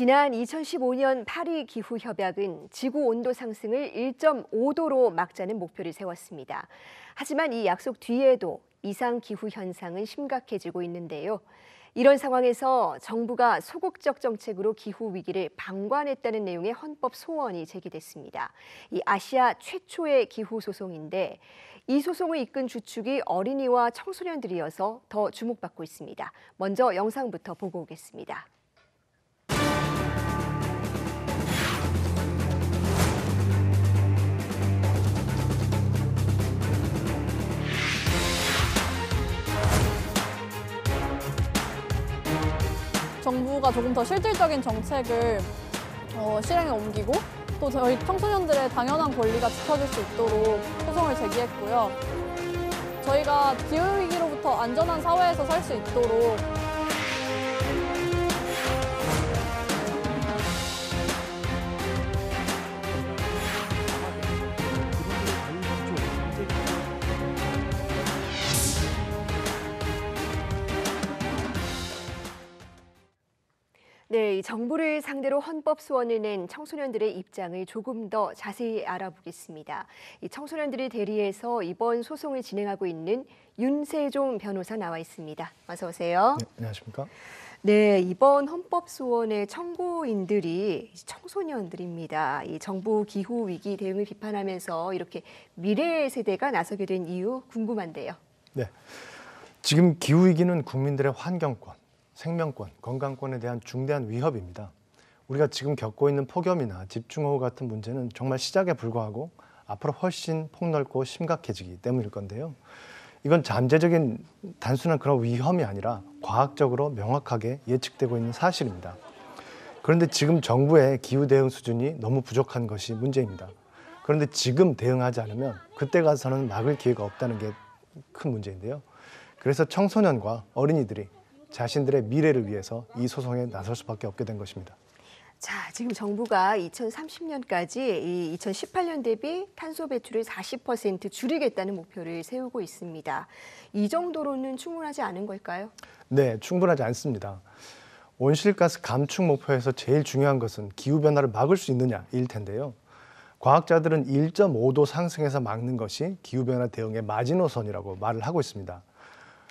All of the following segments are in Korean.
지난 2015년 파리 기후협약은 지구 온도 상승을 1.5도로 막자는 목표를 세웠습니다. 하지만 이 약속 뒤에도 이상 기후 현상은 심각해지고 있는데요. 이런 상황에서 정부가 소극적 정책으로 기후 위기를 방관했다는 내용의 헌법 소원이 제기됐습니다. 이 아시아 최초의 기후 소송인데 이 소송을 이끈 주축이 어린이와 청소년들이어서 더 주목받고 있습니다. 먼저 영상부터 보고 오겠습니다. 정부가 조금 더 실질적인 정책을 어, 실행에 옮기고 또 저희 청소년들의 당연한 권리가 지켜질 수 있도록 소송을 제기했고요. 저희가 기후 위기로부터 안전한 사회에서 살 수 있도록 네, 정부를 상대로 헌법 소원을 낸 청소년들의 입장을 조금 더 자세히 알아보겠습니다. 이 청소년들이 대리해서 이번 소송을 진행하고 있는 윤세종 변호사 나와 있습니다. 어서 오세요. 네, 안녕하십니까? 네, 이번 헌법 소원의 청구인들이 청소년들입니다. 이 정부 기후 위기 대응을 비판하면서 이렇게 미래의 세대가 나서게 된 이유 궁금한데요. 네. 지금 기후 위기는 국민들의 환경권 생명권, 건강권에 대한 중대한 위협입니다. 우리가 지금 겪고 있는 폭염이나 집중호우 같은 문제는 정말 시작에 불과하고 앞으로 훨씬 폭넓고 심각해지기 때문일 건데요. 이건 잠재적인 단순한 그런 위험이 아니라 과학적으로 명확하게 예측되고 있는 사실입니다. 그런데 지금 정부의 기후 대응 수준이 너무 부족한 것이 문제입니다. 그런데 지금 대응하지 않으면 그때 가서는 막을 기회가 없다는 게 큰 문제인데요. 그래서 청소년과 어린이들이 자신들의 미래를 위해서 이 소송에 나설 수밖에 없게 된 것입니다. 자, 지금 정부가 2030년까지 이 2018년 대비 탄소 배출을 40% 줄이겠다는 목표를 세우고 있습니다. 이 정도로는 충분하지 않은 걸까요? 네, 충분하지 않습니다. 온실가스 감축 목표에서 제일 중요한 것은 기후 변화를 막을 수 있느냐일 텐데요. 과학자들은 1.5도 상승에서 막는 것이 기후 변화 대응의 마지노선이라고 말을 하고 있습니다.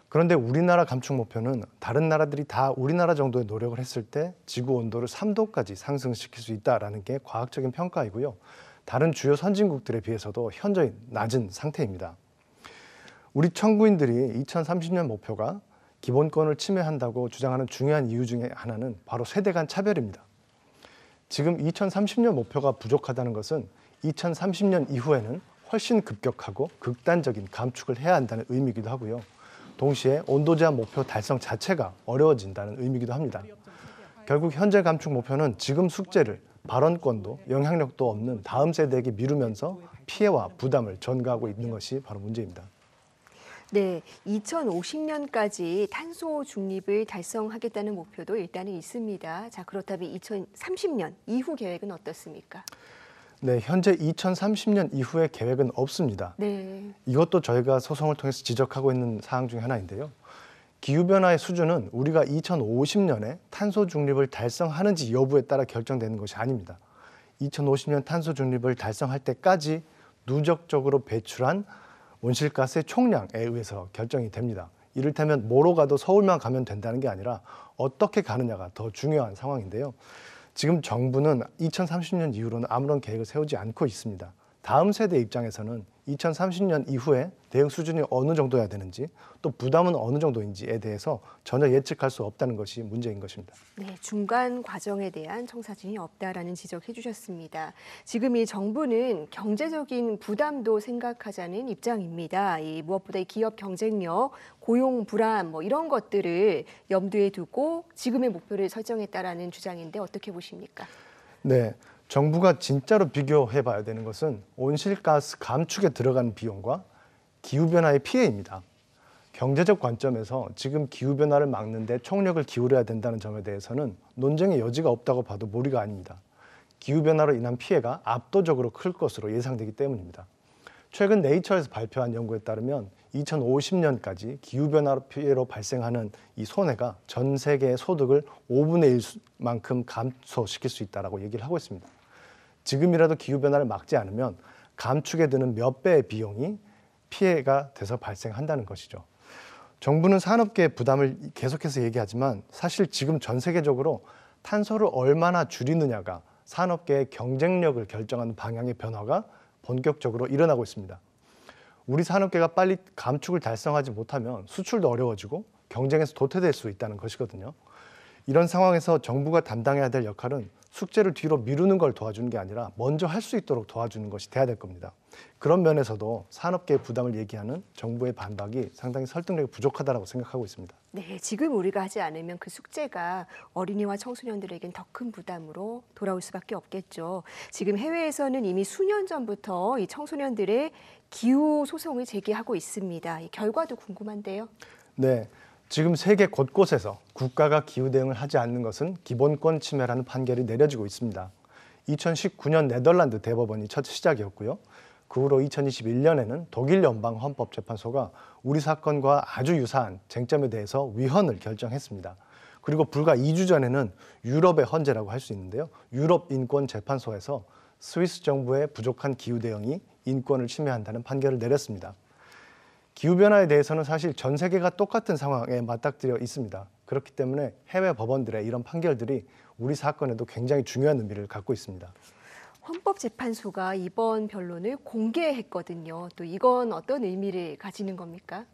그런데 우리나라 감축 목표는 다른 나라들이 다 우리나라 정도의 노력을 했을 때 지구 온도를 3도까지 상승시킬 수 있다라는 게 과학적인 평가이고요. 다른 주요 선진국들에 비해서도 현저히 낮은 상태입니다. 우리 청구인들이 2030년 목표가 기본권을 침해한다고 주장하는 중요한 이유 중에 하나는 바로 세대 간 차별입니다. 지금 2030년 목표가 부족하다는 것은 2030년 이후에는 훨씬 급격하고 극단적인 감축을 해야 한다는 의미이기도 하고요. 동시에 온도 제한 목표 달성 자체가 어려워진다는 의미이기도 합니다. 결국 현재 감축 목표는 지금 숙제를 발언권도 영향력도 없는 다음 세대에게 미루면서 피해와 부담을 전가하고 있는 것이 바로 문제입니다. 네, 2050년까지 탄소 중립을 달성하겠다는 목표도 일단은 있습니다. 자, 그렇다면 2030년 이후 계획은 어떻습니까? 네, 현재 2030년 이후의 계획은 없습니다. 네. 이것도 저희가 소송을 통해서 지적하고 있는 사항 중 하나인데요. 기후변화의 수준은 우리가 2050년에 탄소 중립을 달성하는지 여부에 따라 결정되는 것이 아닙니다. 2050년 탄소 중립을 달성할 때까지 누적적으로 배출한 온실가스의 총량에 의해서 결정이 됩니다. 이를테면 뭐로 가도 서울만 가면 된다는 게 아니라 어떻게 가느냐가 더 중요한 상황인데요. 지금 정부는 2030년 이후로는 아무런 계획을 세우지 않고 있습니다. 다음 세대 입장에서는 2030년 이후에 대응 수준이 어느 정도야 되는지 또 부담은 어느 정도인지에 대해서 전혀 예측할 수 없다는 것이 문제인 것입니다. 네, 중간 과정에 대한 청사진이 없다라는 지적해 주셨습니다. 지금 이 정부는 경제적인 부담도 생각하자는 입장입니다. 이 무엇보다 기업 경쟁력, 고용 불안 뭐 이런 것들을 염두에 두고 지금의 목표를 설정했다라는 주장인데 어떻게 보십니까? 네. 정부가 진짜로 비교해 봐야 되는 것은 온실가스 감축에 들어간 비용과 기후변화의 피해입니다. 경제적 관점에서 지금 기후변화를 막는데 총력을 기울여야 된다는 점에 대해서는 논쟁의 여지가 없다고 봐도 무리가 아닙니다. 기후변화로 인한 피해가 압도적으로 클 것으로 예상되기 때문입니다. 최근 네이처에서 발표한 연구에 따르면 2050년까지 기후변화 로 피해로 발생하는 이 손해가 전 세계의 소득을 5분의 1만큼 감소시킬 수 있다고 얘기를 하고 있습니다. 지금이라도 기후변화를 막지 않으면 감축에 드는 몇 배의 비용이 피해가 돼서 발생한다는 것이죠. 정부는 산업계의 부담을 계속해서 얘기하지만 사실 지금 전 세계적으로 탄소를 얼마나 줄이느냐가 산업계의 경쟁력을 결정하는 방향의 변화가 본격적으로 일어나고 있습니다. 우리 산업계가 빨리 감축을 달성하지 못하면 수출도 어려워지고 경쟁에서 도태될 수 있다는 것이거든요. 이런 상황에서 정부가 담당해야 될 역할은 숙제를 뒤로 미루는 걸 도와주는 게 아니라 먼저 할 수 있도록 도와주는 것이 돼야 될 겁니다. 그런 면에서도 산업계의 부담을 얘기하는 정부의 반박이 상당히 설득력이 부족하다고 생각하고 있습니다. 네, 지금 우리가 하지 않으면 그 숙제가 어린이와 청소년들에겐 더 큰 부담으로 돌아올 수밖에 없겠죠. 지금 해외에서는 이미 수년 전부터 이 청소년들의 기후 소송을 제기하고 있습니다. 이 결과도 궁금한데요. 네. 지금 세계 곳곳에서 국가가 기후 대응을 하지 않는 것은 기본권 침해라는 판결이 내려지고 있습니다. 2019년 네덜란드 대법원이 첫 시작이었고요. 그 후로 2021년에는 독일 연방 헌법재판소가 우리 사건과 아주 유사한 쟁점에 대해서 위헌을 결정했습니다. 그리고 불과 2주 전에는 유럽의 헌재라고 할 수 있는데요. 유럽 인권 재판소에서 스위스 정부의 부족한 기후 대응이 인권을 침해한다는 판결을 내렸습니다. 기후변화에 대해서는 사실 전 세계가 똑같은 상황에 맞닥뜨려 있습니다. 그렇기 때문에 해외 법원들의 이런 판결들이 우리 사건에도 굉장히 중요한 의미를 갖고 있습니다. 헌법재판소가 이번 변론을 공개했거든요. 또 이건 어떤 의미를 가지는 겁니까?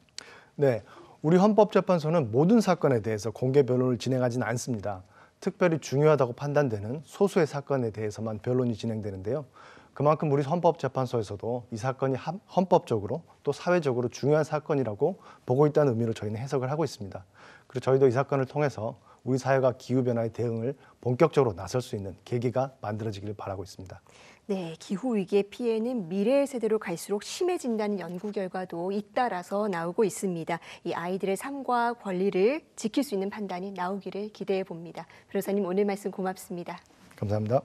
네. 우리 헌법재판소는 모든 사건에 대해서 공개 변론을 진행하지는 않습니다. 특별히 중요하다고 판단되는 소수의 사건에 대해서만 변론이 진행되는데요. 그만큼 우리 헌법재판소에서도 이 사건이 헌법적으로 또 사회적으로 중요한 사건이라고 보고 있다는 의미로 저희는 해석을 하고 있습니다. 그리고 저희도 이 사건을 통해서 우리 사회가 기후변화에 대응을 본격적으로 나설 수 있는 계기가 만들어지기를 바라고 있습니다. 네, 기후 위기의 피해는 미래 세대로 갈수록 심해진다는 연구 결과도 잇따라서 나오고 있습니다. 이 아이들의 삶과 권리를 지킬 수 있는 판단이 나오기를 기대해 봅니다. 변호사님 오늘 말씀 고맙습니다. 감사합니다.